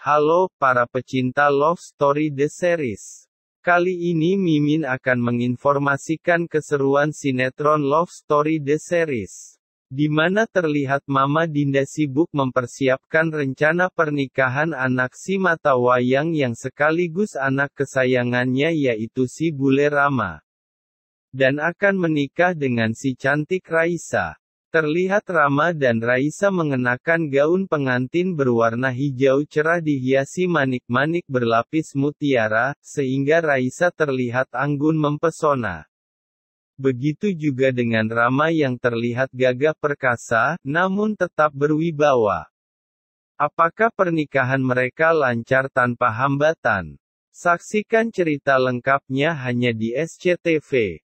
Halo, para pecinta Love Story The Series. Kali ini Mimin akan menginformasikan keseruan sinetron Love Story The Series. Di mana terlihat Mama Dinda sibuk mempersiapkan rencana pernikahan anak si mata wayang yang sekaligus anak kesayangannya yaitu si Bule Rama. Dan akan menikah dengan si cantik Raisa. Terlihat Rama dan Raisa mengenakan gaun pengantin berwarna hijau cerah dihiasi manik-manik berlapis mutiara, sehingga Raisa terlihat anggun mempesona. Begitu juga dengan Rama yang terlihat gagah perkasa, namun tetap berwibawa. Apakah pernikahan mereka lancar tanpa hambatan? Saksikan cerita lengkapnya hanya di SCTV.